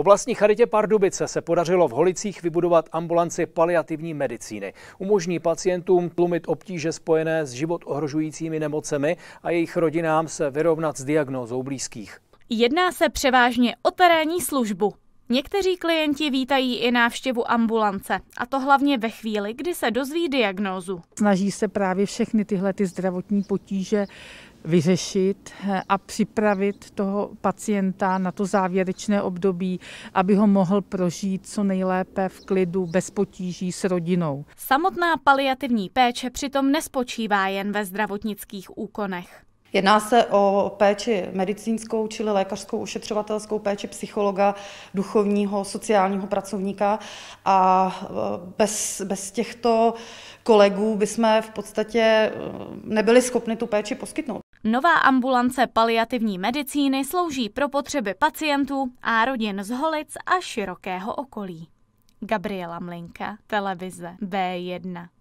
Oblastní charitě Pardubice se podařilo v Holicích vybudovat ambulanci paliativní medicíny. Umožní pacientům tlumit obtíže spojené s život ohrožujícími nemocemi a jejich rodinám se vyrovnat s diagnózou blízkých. Jedná se převážně o terénní službu. Někteří klienti vítají i návštěvu ambulance, a to hlavně ve chvíli, kdy se dozví diagnózu. Snaží se právě všechny tyhle ty zdravotní potíže vyřešit eh, a připravit toho pacienta na to závěrečné období, aby ho mohl prožít co nejlépe v klidu, bez potíží s rodinou. Samotná paliativní péče přitom nespočívá jen ve zdravotnických úkonech. Jedná se o péči medicínskou, čili lékařskou, ošetřovatelskou péči psychologa, duchovního, sociálního pracovníka a eh, bez, bez těchto kolegů bychom v podstatě eh, nebyli schopni tu péči poskytnout. Nová ambulance paliativní medicíny slouží pro potřeby pacientů a rodin z Holic a širokého okolí. Gabriela Mlinka, televize B1.